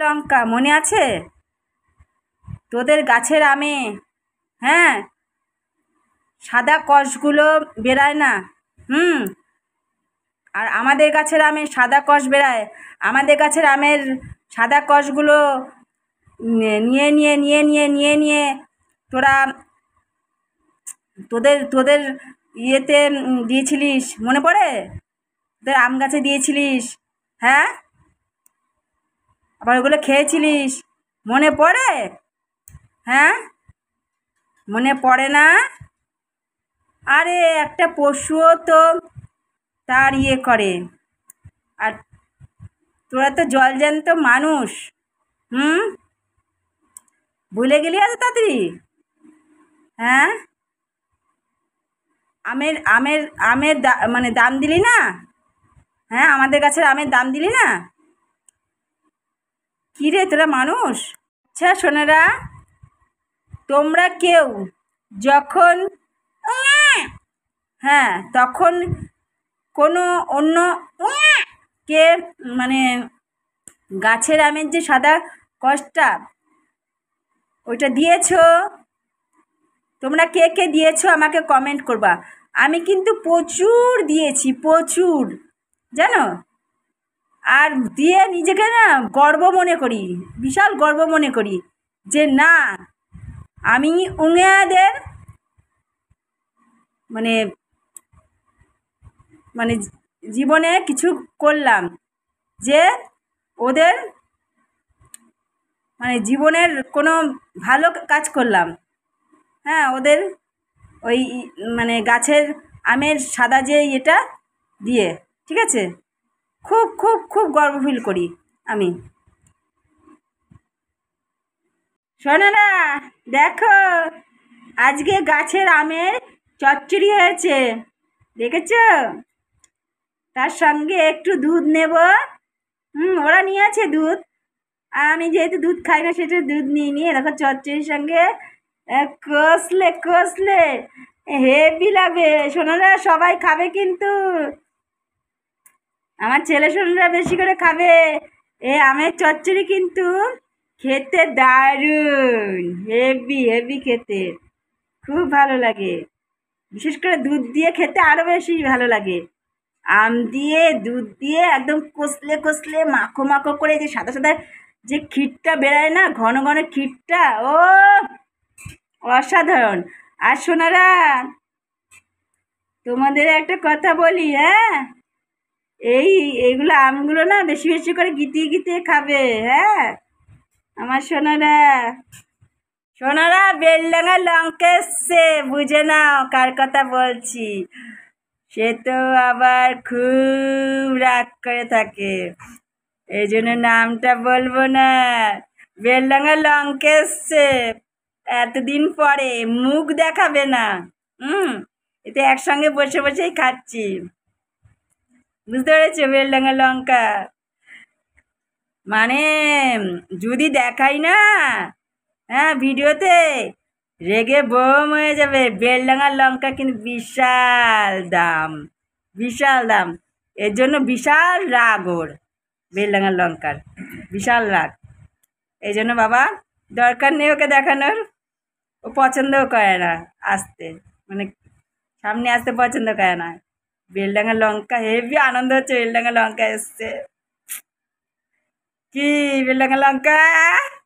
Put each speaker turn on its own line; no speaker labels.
লঙ্কা মনে আছে তোদের গাছের আমে হ্যাঁ সাদা কষগুলো বেড়ায় না হুম আর আমাদের গাছের আমের সাদা কষ বেড়ায় আমাদের গাছের আমের সাদা কষগুলো নিয়ে নিয়ে নিয়ে নিয়ে নিয়ে নিয়ে তোরা তোদের তোদের ইয়েতে দিয়েছিলিস মনে পড়ে তোদের আম গাছে দিয়েছিলিস হ্যাঁ আবার ওগুলো খেয়েছিলিস মনে পড়ে হ্যাঁ মনে পড়ে না আরে একটা পশুও তো তার ইয়ে করে আর তোরা তো জল তো মানুষ হুম ভুলে গেলি এত তাড়াতাড়ি হ্যাঁ আমের আমের আমের মানে দাম দিলি না হ্যাঁ আমাদের কাছে আমের দাম দিলি না কী রে তোরা মানুষ আচ্ছা সোনারা তোমরা কেউ যখন হ্যাঁ তখন কোনো অন্য কে মানে গাছের আমের যে সাদা কষ্টা ওইটা দিয়েছ তোমরা কে কে দিয়েছ আমাকে কমেন্ট করবা আমি কিন্তু প্রচুর দিয়েছি প্রচুর জানো আর দিয়ে নিজেকে না গর্ব মনে করি বিশাল গর্ব মনে করি যে না আমি উঙেয়াদের মানে মানে জীবনে কিছু করলাম যে ওদের মানে জীবনের কোনো ভালো কাজ করলাম হ্যাঁ ওদের ওই মানে গাছের আমের সাদা যে এটা দিয়ে ঠিক আছে খুব খুব খুব গর্ব ফিল করি আমি শোনো না দেখো আজকে গাছের আমের চচ্চড়ি হয়েছে দেখেছ তার সঙ্গে একটু দুধ নেব হুম ওরা নিয়ে আছে দুধ আর আমি যেহেতু দুধ খাই না সেটা দুধ নিয়ে নিয়ে দেখো চচ্চড়ির সঙ্গে কষলে কষলে হেভি লাগবে না সবাই খাবে কিন্তু আমার ছেলে সন্ধ্যা বেশি করে খাবে এ আমের চচ্চড়ি কিন্তু খেতে দারুণ হেভি হেভি খেতে খুব ভালো লাগে বিশেষ করে দুধ দিয়ে খেতে আরও বেশি ভালো লাগে আম দিয়ে দুধ দিয়ে একদম কষলে কষলে মাখো মাখো করে যে সাদা সাদা যে ক্ষীরটা বেড়ায় না ঘন ঘন ক্ষীরটা ও অসাধারণ আর সোনারা তোমাদের একটা কথা বলি হ্যাঁ এই এইগুলো আমগুলো না বেশি বেশি করে গিতিয়ে গিতিয়ে খাবে হ্যাঁ আমার সোনারা সোনারা বেলডাঙা লঙ্কা এসছে বুঝে নাও কার কথা বলছি সে তো আবার খুব রাগ করে থাকে এই জন্য নামটা বলবো না বেলডাঙা লঙ্কা এসছে এতদিন পরে মুখ দেখাবে না হুম এতে একসঙ্গে বসে বসেই খাচ্ছি বুঝতে পেরেছো বেলডাঙ্গা লঙ্কা মানে যদি দেখাই না হ্যাঁ ভিডিওতে রেগে বোম হয়ে যাবে বেলডাঙ্গার লঙ্কা কিন্তু বিশাল দাম বিশাল দাম এর জন্য বিশাল রাগ ওর বেলডাঙ্গার লঙ্কার বিশাল রাগ এই জন্য বাবা দরকার নেই ওকে দেখানোর ও পছন্দও করে না আসতে মানে সামনে আসতে পছন্দ করে না বেলডাঙ্গা লঙ্কা হেভি আনন্দ হচ্ছে বেলডাঙ্গা লঙ্কা এসছে কি বেলডাঙ্গা লঙ্কা